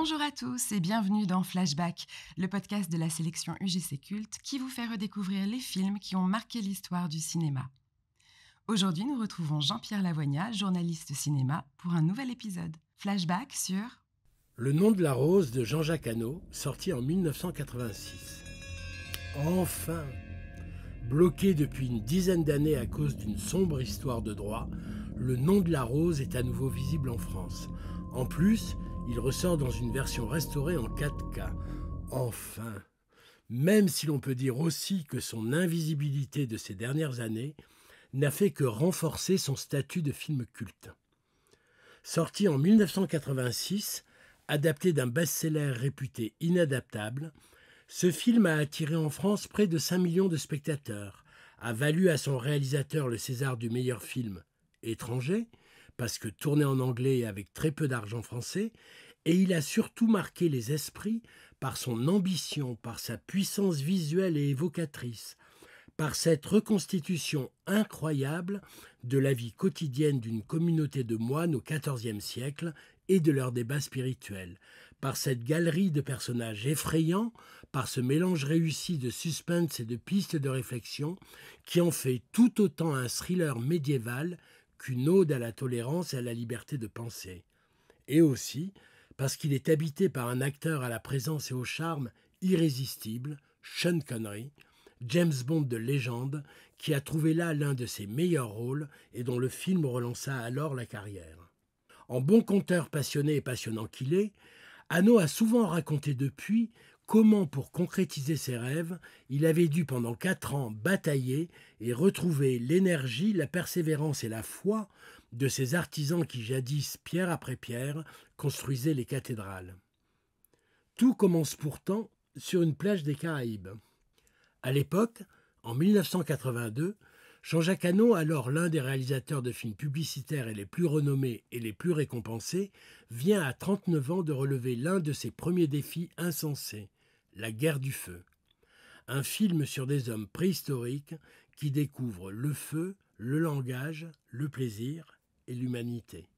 Bonjour à tous et bienvenue dans Flashback, le podcast de la sélection UGC Culte qui vous fait redécouvrir les films qui ont marqué l'histoire du cinéma. Aujourd'hui, nous retrouvons Jean-Pierre Lavoignat, journaliste cinéma, pour un nouvel épisode. Flashback sur Le nom de la rose de Jean-Jacques Hano, sorti en 1986. Enfin Bloqué depuis une dizaine d'années à cause d'une sombre histoire de droit, le nom de la rose est à nouveau visible en France. En plus, il ressort dans une version restaurée en 4K. Enfin Même si l'on peut dire aussi que son invisibilité de ces dernières années n'a fait que renforcer son statut de film culte. Sorti en 1986, adapté d'un best-seller réputé inadaptable, ce film a attiré en France près de 5 millions de spectateurs, a valu à son réalisateur le César du meilleur film étranger parce que tourné en anglais avec très peu d'argent français, et il a surtout marqué les esprits par son ambition, par sa puissance visuelle et évocatrice, par cette reconstitution incroyable de la vie quotidienne d'une communauté de moines au XIVe siècle et de leurs débats spirituels, par cette galerie de personnages effrayants, par ce mélange réussi de suspense et de pistes de réflexion qui en fait tout autant un thriller médiéval qu'une ode à la tolérance et à la liberté de penser, et aussi parce qu'il est habité par un acteur à la présence et au charme irrésistible, Sean Connery, James Bond de légende, qui a trouvé là l'un de ses meilleurs rôles et dont le film relança alors la carrière. En bon conteur passionné et passionnant qu'il est, Hanno a souvent raconté depuis comment, pour concrétiser ses rêves, il avait dû pendant quatre ans batailler et retrouver l'énergie, la persévérance et la foi de ces artisans qui jadis, pierre après pierre, construisaient les cathédrales. Tout commence pourtant sur une plage des Caraïbes. À l'époque, en 1982, Jean-Jacques alors l'un des réalisateurs de films publicitaires les plus renommés et les plus récompensés, vient à 39 ans de relever l'un de ses premiers défis insensés, la guerre du feu. Un film sur des hommes préhistoriques qui découvrent le feu, le langage, le plaisir et l'humanité.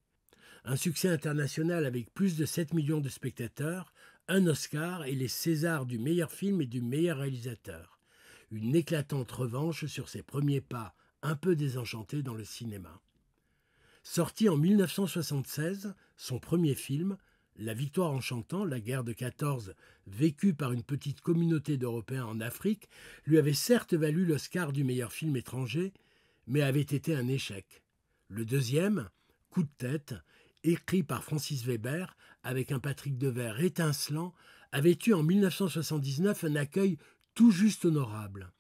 Un succès international avec plus de 7 millions de spectateurs, un Oscar et les Césars du meilleur film et du meilleur réalisateur. Une éclatante revanche sur ses premiers pas un peu désenchantés dans le cinéma. Sorti en 1976, son premier film, la victoire en chantant, la guerre de 14, vécue par une petite communauté d'Européens en Afrique, lui avait certes valu l'Oscar du meilleur film étranger, mais avait été un échec. Le deuxième, Coup de tête, écrit par Francis Weber, avec un Patrick Devers étincelant, avait eu en 1979 un accueil tout juste honorable.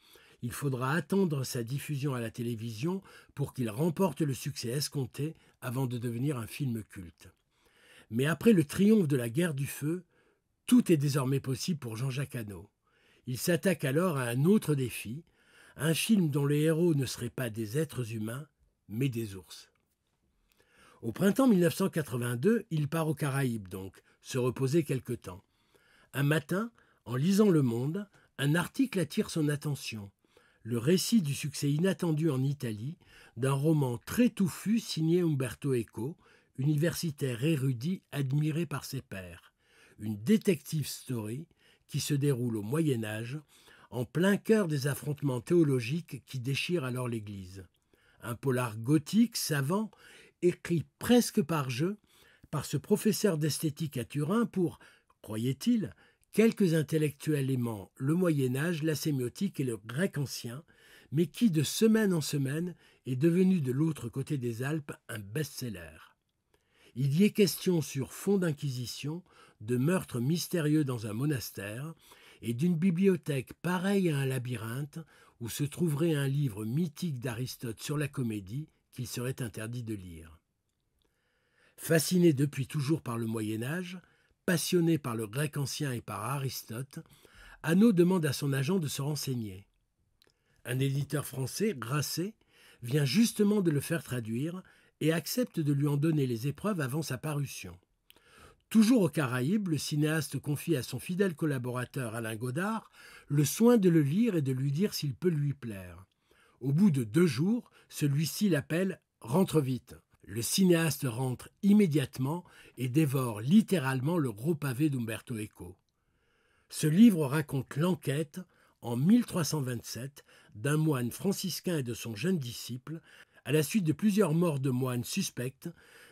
Il faudra attendre sa diffusion à la télévision pour qu'il remporte le succès escompté avant de devenir un film culte. Mais après le triomphe de la guerre du feu, tout est désormais possible pour Jean-Jacques Hano. Il s'attaque alors à un autre défi, un film dont les héros ne seraient pas des êtres humains, mais des ours. Au printemps 1982, il part aux Caraïbes donc, se reposer quelque temps. Un matin, en lisant Le Monde, un article attire son attention. Le récit du succès inattendu en Italie d'un roman très touffu signé Umberto Eco, universitaire érudit admiré par ses pairs, une détective story qui se déroule au Moyen Âge, en plein cœur des affrontements théologiques qui déchirent alors l'Église. Un polar gothique, savant, écrit presque par jeu par ce professeur d'esthétique à Turin pour, croyait-il, quelques intellectuels aimant le Moyen Âge, la sémiotique et le grec ancien, mais qui de semaine en semaine est devenu de l'autre côté des Alpes un best-seller. Il y est question sur fond d'inquisition, de meurtres mystérieux dans un monastère, et d'une bibliothèque pareille à un labyrinthe où se trouverait un livre mythique d'Aristote sur la comédie qu'il serait interdit de lire. Fasciné depuis toujours par le Moyen Âge, passionné par le grec ancien et par Aristote, Hannaud demande à son agent de se renseigner. Un éditeur français, Grasset, vient justement de le faire traduire et accepte de lui en donner les épreuves avant sa parution. Toujours aux Caraïbes, le cinéaste confie à son fidèle collaborateur Alain Godard le soin de le lire et de lui dire s'il peut lui plaire. Au bout de deux jours, celui-ci l'appelle Rentre vite. Le cinéaste rentre immédiatement et dévore littéralement le gros pavé d'Umberto Eco. Ce livre raconte l'enquête, en 1327, d'un moine franciscain et de son jeune disciple, à la suite de plusieurs morts de moines suspectes,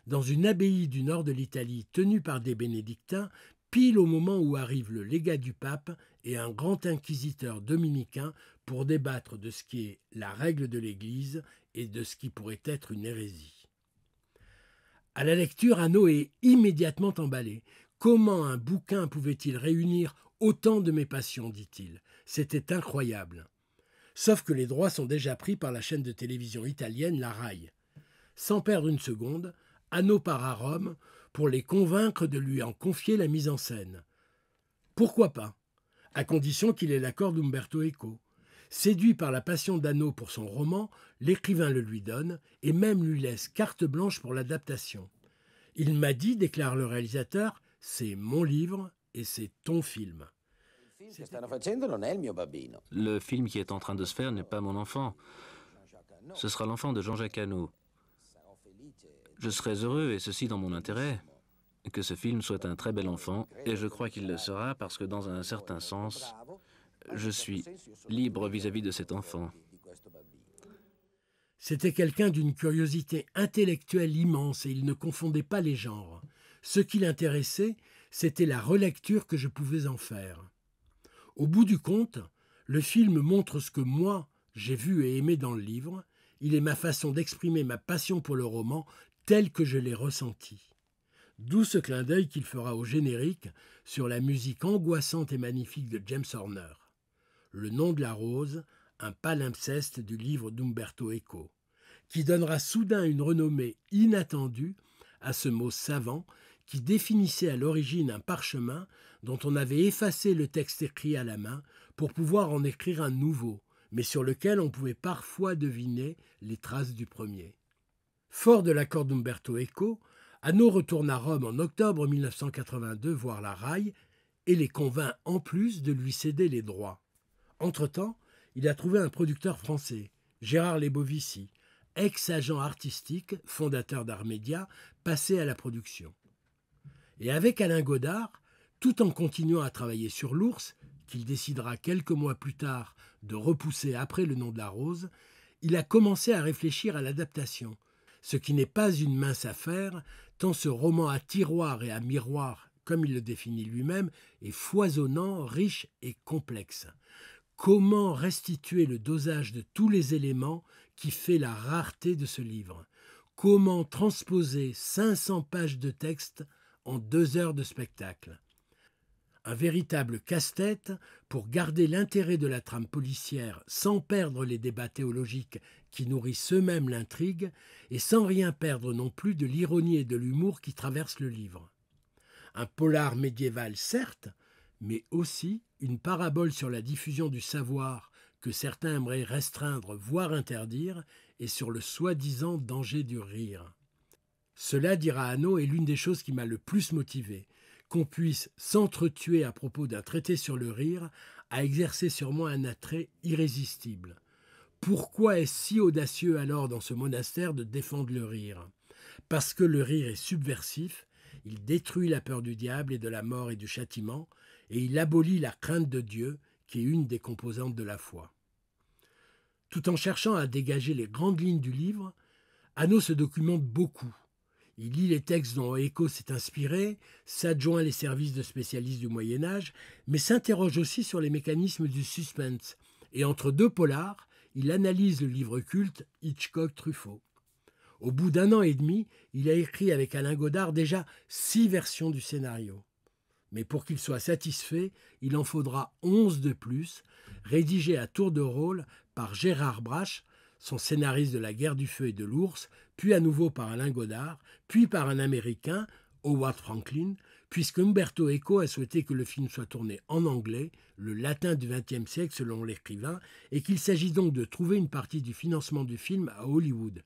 dans une abbaye du nord de l'Italie tenue par des bénédictins, pile au moment où arrive le légat du pape et un grand inquisiteur dominicain pour débattre de ce qui est la règle de l'Église et de ce qui pourrait être une hérésie. À la lecture, Hanno est immédiatement emballé. Comment un bouquin pouvait-il réunir autant de mes passions dit-il. C'était incroyable. Sauf que les droits sont déjà pris par la chaîne de télévision italienne La Rai. Sans perdre une seconde, Anno part à Rome pour les convaincre de lui en confier la mise en scène. Pourquoi pas À condition qu'il ait l'accord d'Umberto Eco. Séduit par la passion d'Anno pour son roman, l'écrivain le lui donne et même lui laisse carte blanche pour l'adaptation. Il m'a dit, déclare le réalisateur, c'est mon livre et c'est ton film. Le film qui est en train de se faire n'est pas mon enfant. Ce sera l'enfant de Jean-Jacques Hano. Je serais heureux, et ceci dans mon intérêt, que ce film soit un très bel enfant, et je crois qu'il le sera parce que dans un certain sens, je suis libre vis à -vis de cet enfant. C'était quelqu'un d'une curiosité intellectuelle immense et il ne confondait pas les genres. Ce qui l'intéressait, c'était la relecture que je pouvais en faire. Au bout du compte, le film montre ce que moi j'ai vu et aimé dans le livre, il est ma façon d'exprimer ma passion pour le roman tel que je l'ai ressenti. D'où ce clin d'œil qu'il fera au générique sur la musique angoissante et magnifique de James Horner. Le nom de la rose, un palimpseste du livre d'Umberto Eco, qui donnera soudain une renommée inattendue à ce mot savant qui définissait à l'origine un parchemin dont on avait effacé le texte écrit à la main pour pouvoir en écrire un nouveau, mais sur lequel on pouvait parfois deviner les traces du premier. Fort de l'accord d'Umberto Eco, Anno retourne à Rome en octobre 1982 voir la Raille et les convainc en plus de lui céder les droits. Entre-temps, il a trouvé un producteur français, Gérard Lebovici, ex-agent artistique, fondateur d'Armédia, passé à la production et avec Alain Godard, tout en continuant à travailler sur l'ours, qu'il décidera quelques mois plus tard de repousser après le nom de la rose, il a commencé à réfléchir à l'adaptation, ce qui n'est pas une mince affaire, tant ce roman à tiroir et à miroir, comme il le définit lui-même, est foisonnant, riche et complexe. Comment restituer le dosage de tous les éléments qui fait la rareté de ce livre Comment transposer 500 pages de texte en deux heures de spectacle. Un véritable casse-tête pour garder l'intérêt de la trame policière sans perdre les débats théologiques qui nourrissent eux-mêmes l'intrigue et sans rien perdre non plus de l'ironie et de l'humour qui traversent le livre. Un polar médiéval certes, mais aussi une parabole sur la diffusion du savoir que certains aimeraient restreindre, voire interdire, et sur le soi-disant danger du rire. Cela, dira Hanno, est l'une des choses qui m'a le plus motivé, qu'on puisse s'entretuer à propos d'un traité sur le rire a exercé sur moi un attrait irrésistible. Pourquoi est-ce si audacieux alors dans ce monastère de défendre le rire Parce que le rire est subversif, il détruit la peur du diable et de la mort et du châtiment, et il abolit la crainte de Dieu, qui est une des composantes de la foi. Tout en cherchant à dégager les grandes lignes du livre, Ano se documente beaucoup, il lit les textes dont Echo s'est inspiré, s'adjoint les services de spécialistes du Moyen Âge, mais s'interroge aussi sur les mécanismes du suspense. Et entre deux polars, il analyse le livre culte Hitchcock-Truffaut. Au bout d'un an et demi, il a écrit avec Alain Godard déjà six versions du scénario. Mais pour qu'il soit satisfait, il en faudra onze de plus, rédigées à tour de rôle par Gérard Brache, son scénariste de La guerre du feu et de l'ours, puis à nouveau par Alain Godard, puis par un Américain, Howard Franklin, puisque Umberto Eco a souhaité que le film soit tourné en anglais, le latin du XXe siècle selon l'écrivain, et qu'il s'agisse donc de trouver une partie du financement du film à Hollywood.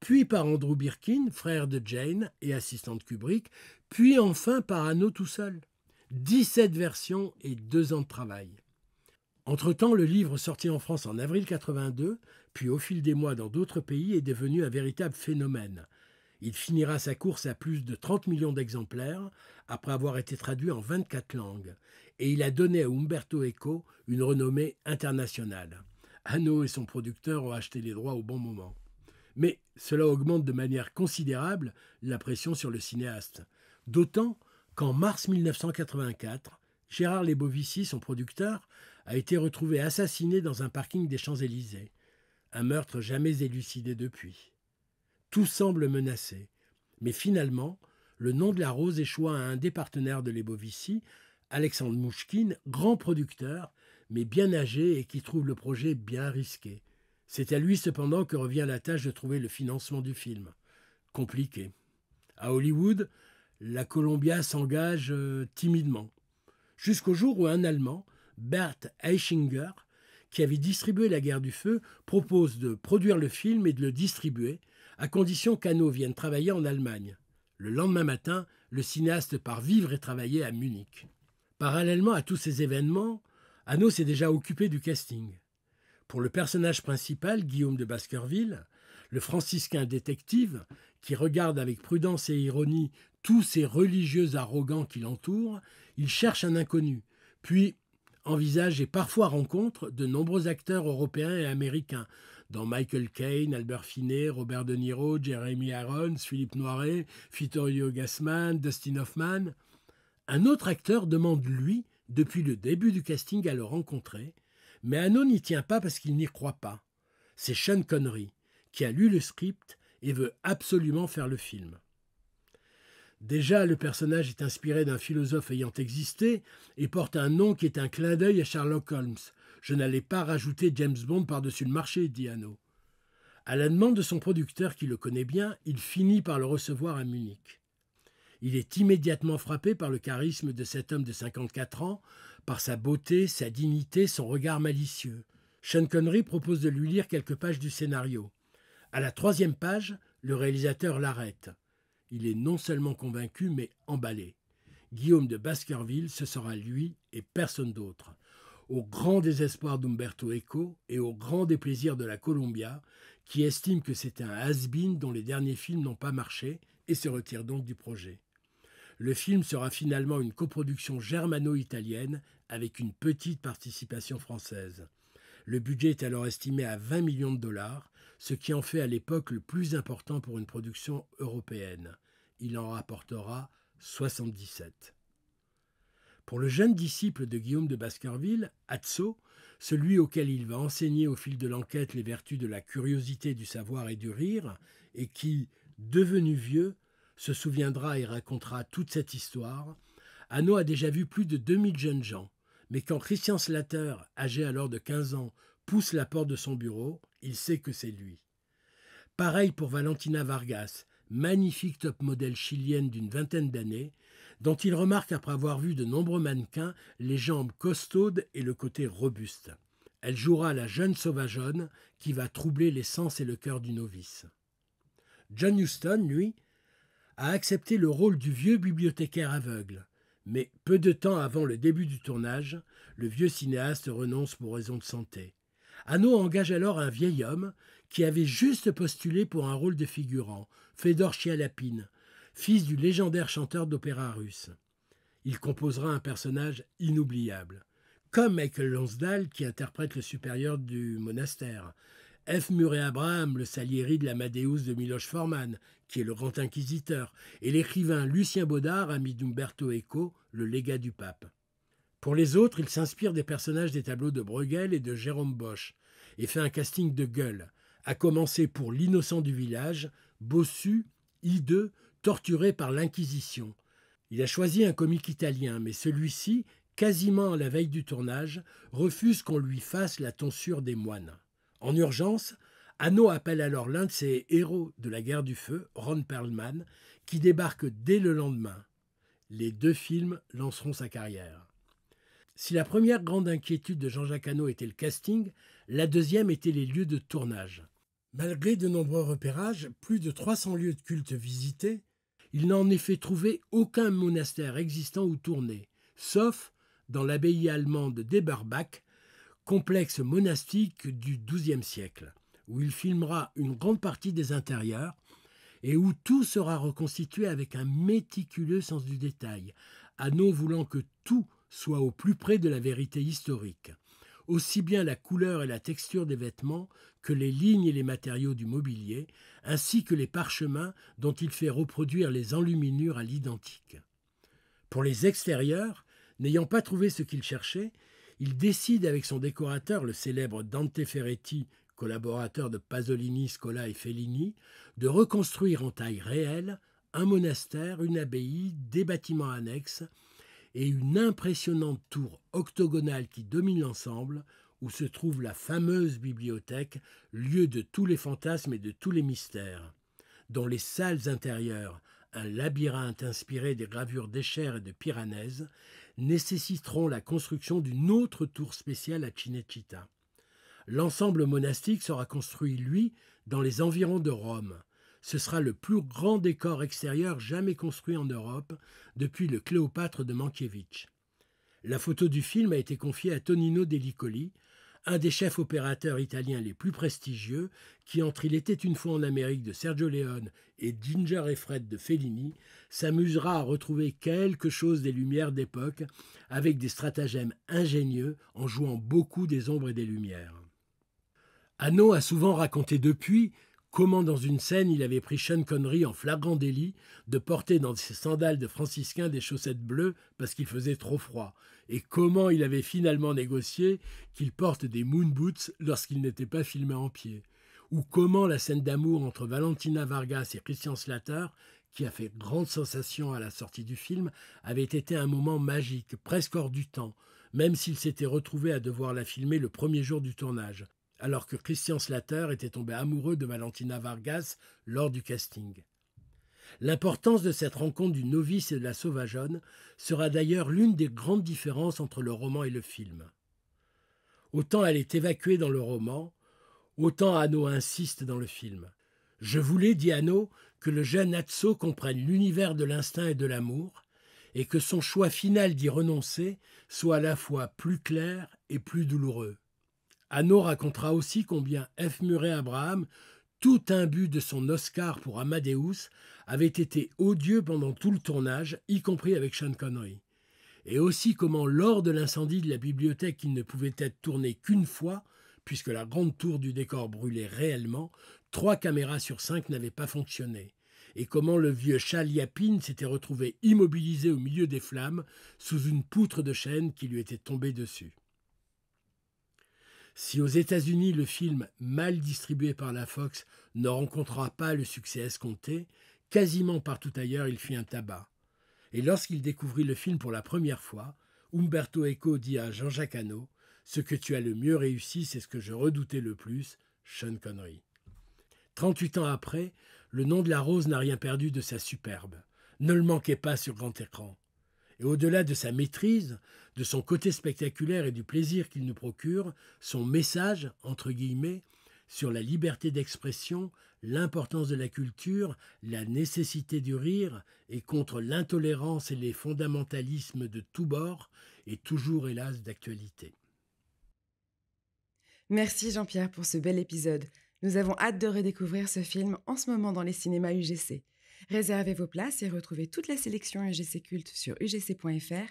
Puis par Andrew Birkin, frère de Jane et assistant de Kubrick, puis enfin par Anno tout seul. 17 versions et deux ans de travail. Entre-temps, le livre sorti en France en avril 82 puis au fil des mois dans d'autres pays, est devenu un véritable phénomène. Il finira sa course à plus de 30 millions d'exemplaires, après avoir été traduit en 24 langues, et il a donné à Umberto Eco une renommée internationale. Hanno et son producteur ont acheté les droits au bon moment. Mais cela augmente de manière considérable la pression sur le cinéaste, d'autant qu'en mars 1984, Gérard Lebovici, son producteur, a été retrouvé assassiné dans un parking des Champs-Élysées un meurtre jamais élucidé depuis. Tout semble menacé, mais finalement, le nom de la rose échoua à un des partenaires de l'Ebovici, Alexandre Mouchkine, grand producteur, mais bien âgé et qui trouve le projet bien risqué. C'est à lui cependant que revient la tâche de trouver le financement du film. Compliqué. À Hollywood, la Columbia s'engage euh, timidement. Jusqu'au jour où un Allemand, Bert Eichinger, qui avait distribué La guerre du feu, propose de produire le film et de le distribuer, à condition qu'Anno vienne travailler en Allemagne. Le lendemain matin, le cinéaste part vivre et travailler à Munich. Parallèlement à tous ces événements, Anno s'est déjà occupé du casting. Pour le personnage principal, Guillaume de Baskerville, le franciscain détective, qui regarde avec prudence et ironie tous ces religieux arrogants qui l'entourent, il cherche un inconnu, puis envisage et parfois rencontre de nombreux acteurs européens et américains, dont Michael Caine, Albert Finney, Robert De Niro, Jeremy Irons, Philippe Noiret, Vittorio Gassman, Dustin Hoffman. Un autre acteur demande, lui, depuis le début du casting, à le rencontrer, mais Anno n'y tient pas parce qu'il n'y croit pas. C'est Sean Connery, qui a lu le script et veut absolument faire le film. Déjà, le personnage est inspiré d'un philosophe ayant existé et porte un nom qui est un clin d'œil à Sherlock Holmes. Je n'allais pas rajouter James Bond par-dessus le marché, dit Hanno. À la demande de son producteur qui le connaît bien, il finit par le recevoir à Munich. Il est immédiatement frappé par le charisme de cet homme de 54 ans, par sa beauté, sa dignité, son regard malicieux. Sean Connery propose de lui lire quelques pages du scénario. À la troisième page, le réalisateur l'arrête. Il est non seulement convaincu, mais emballé. Guillaume de Baskerville, ce sera lui et personne d'autre. Au grand désespoir d'Umberto Eco et au grand déplaisir de la Columbia, qui estime que c'est un has-been dont les derniers films n'ont pas marché et se retire donc du projet. Le film sera finalement une coproduction germano-italienne avec une petite participation française. Le budget est alors estimé à 20 millions de dollars, ce qui en fait à l'époque le plus important pour une production européenne il en rapportera 77. Pour le jeune disciple de Guillaume de Baskerville, Atso, celui auquel il va enseigner au fil de l'enquête les vertus de la curiosité, du savoir et du rire, et qui, devenu vieux, se souviendra et racontera toute cette histoire, Hanno a déjà vu plus de 2000 jeunes gens, mais quand Christian Slater, âgé alors de 15 ans, pousse la porte de son bureau, il sait que c'est lui. Pareil pour Valentina Vargas, magnifique top modèle chilienne d'une vingtaine d'années, dont il remarque après avoir vu de nombreux mannequins les jambes costaudes et le côté robuste. Elle jouera la jeune sauvageonne qui va troubler les sens et le cœur du novice. John Huston, lui, a accepté le rôle du vieux bibliothécaire aveugle, mais peu de temps avant le début du tournage, le vieux cinéaste renonce pour raison de santé. Hanno engage alors un vieil homme qui avait juste postulé pour un rôle de figurant, Fedor Chialapine, fils du légendaire chanteur d'opéra russe. Il composera un personnage inoubliable, comme Michael Lonsdale qui interprète le supérieur du monastère, F. Murray Abraham, le Salieri de l'Amadeus de Miloš Forman, qui est le grand inquisiteur, et l'écrivain Lucien Baudard, ami d'Umberto Eco, le légat du pape. Pour les autres, il s'inspire des personnages des tableaux de Bruegel et de Jérôme Bosch, et fait un casting de gueule, a commencé pour l'innocent du village, bossu, hideux, torturé par l'Inquisition. Il a choisi un comique italien, mais celui-ci, quasiment à la veille du tournage, refuse qu'on lui fasse la tonsure des moines. En urgence, Anno appelle alors l'un de ses héros de la guerre du feu, Ron Perlman, qui débarque dès le lendemain. Les deux films lanceront sa carrière. Si la première grande inquiétude de Jean-Jacques Anno était le casting, la deuxième était les lieux de tournage. Malgré de nombreux repérages, plus de 300 lieux de culte visités, il n'a en effet trouvé aucun monastère existant ou tourné, sauf dans l'abbaye allemande d'Eberbach, complexe monastique du XIIe siècle, où il filmera une grande partie des intérieurs et où tout sera reconstitué avec un méticuleux sens du détail, à non voulant que tout soit au plus près de la vérité historique. Aussi bien la couleur et la texture des vêtements que les lignes et les matériaux du mobilier, ainsi que les parchemins dont il fait reproduire les enluminures à l'identique. Pour les extérieurs, n'ayant pas trouvé ce qu'il cherchait, il décide avec son décorateur, le célèbre Dante Ferretti, collaborateur de Pasolini, Scola et Fellini, de reconstruire en taille réelle un monastère, une abbaye, des bâtiments annexes et une impressionnante tour octogonale qui domine l'ensemble, où se trouve la fameuse bibliothèque, lieu de tous les fantasmes et de tous les mystères. dont les salles intérieures, un labyrinthe inspiré des gravures d'Echer et de Piranèse, nécessiteront la construction d'une autre tour spéciale à Cinecittà. L'ensemble monastique sera construit, lui, dans les environs de Rome. Ce sera le plus grand décor extérieur jamais construit en Europe depuis le Cléopâtre de Mankiewicz. La photo du film a été confiée à Tonino Delicoli, un des chefs opérateurs italiens les plus prestigieux, qui entre Il était une fois en Amérique de Sergio Leone et Ginger et Fred de Fellini, s'amusera à retrouver quelque chose des lumières d'époque, avec des stratagèmes ingénieux en jouant beaucoup des ombres et des lumières. Hanno a souvent raconté depuis comment dans une scène il avait pris Sean Connery en flagrant délit de porter dans ses sandales de franciscain des chaussettes bleues parce qu'il faisait trop froid, et comment il avait finalement négocié qu'il porte des moon boots lorsqu'il n'était pas filmé en pied, ou comment la scène d'amour entre Valentina Vargas et Christian Slater qui a fait grande sensation à la sortie du film, avait été un moment magique, presque hors du temps, même s'il s'était retrouvé à devoir la filmer le premier jour du tournage alors que Christian Slater était tombé amoureux de Valentina Vargas lors du casting. L'importance de cette rencontre du novice et de la sauvageonne sera d'ailleurs l'une des grandes différences entre le roman et le film. Autant elle est évacuée dans le roman, autant Hanno insiste dans le film. Je voulais, dit Anno, que le jeune Atso comprenne l'univers de l'instinct et de l'amour, et que son choix final d'y renoncer soit à la fois plus clair et plus douloureux. Anno racontera aussi combien F. Murray Abraham, tout imbu de son Oscar pour Amadeus, avait été odieux pendant tout le tournage, y compris avec Sean Connery. Et aussi comment, lors de l'incendie de la bibliothèque, il ne pouvait être tourné qu'une fois, puisque la grande tour du décor brûlait réellement, trois caméras sur cinq n'avaient pas fonctionné. Et comment le vieux Yapine s'était retrouvé immobilisé au milieu des flammes, sous une poutre de chêne qui lui était tombée dessus. Si aux États-Unis le film, mal distribué par la Fox, ne rencontrera pas le succès escompté, quasiment partout ailleurs il fit un tabac. Et lorsqu'il découvrit le film pour la première fois, Umberto Eco dit à Jean-Jacques Hano Ce que tu as le mieux réussi, c'est ce que je redoutais le plus, Sean Connery. 38 ans après, le nom de la rose n'a rien perdu de sa superbe. Ne le manquez pas sur grand écran et au-delà de sa maîtrise, de son côté spectaculaire et du plaisir qu'il nous procure, son message, entre guillemets, sur la liberté d'expression, l'importance de la culture, la nécessité du rire, et contre l'intolérance et les fondamentalismes de tous bords, est toujours hélas d'actualité. Merci Jean-Pierre pour ce bel épisode. Nous avons hâte de redécouvrir ce film en ce moment dans les cinémas UGC. Réservez vos places et retrouvez toute la sélection UGC Culte sur ugc.fr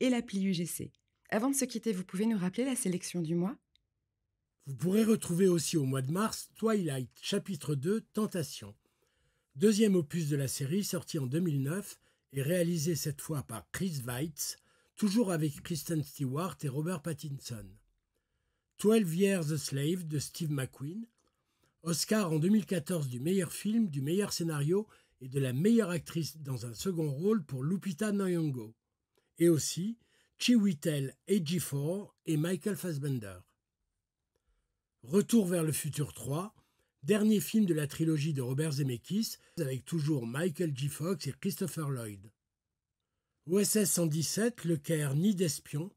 et l'appli UGC. Avant de se quitter, vous pouvez nous rappeler la sélection du mois Vous pourrez retrouver aussi au mois de mars Twilight, chapitre 2, Tentation. Deuxième opus de la série, sorti en 2009 et réalisé cette fois par Chris Weitz, toujours avec Kristen Stewart et Robert Pattinson. Twelve Years a Slave de Steve McQueen, Oscar en 2014 du meilleur film, du meilleur scénario et de la meilleure actrice dans un second rôle pour Lupita Nyong'o, et aussi Chiwetel Ejiofor et Michael Fassbender. Retour vers le futur 3, dernier film de la trilogie de Robert Zemeckis avec toujours Michael G. Fox et Christopher Lloyd. OSS 117, Le Caire ni d'espion,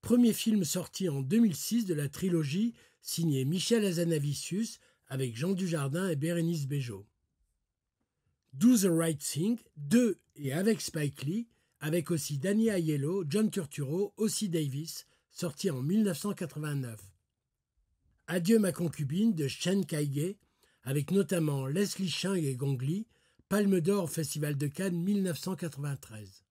premier film sorti en 2006 de la trilogie signée Michel Azanavicius avec Jean Dujardin et Bérénice Bejo. Do the Right Thing, de et avec Spike Lee, avec aussi Danny Aiello, John Turturro, aussi Davis, sorti en 1989. Adieu ma concubine de Chen Kaige, avec notamment Leslie Chang et Gong Li, Palme d'Or Festival de Cannes 1993.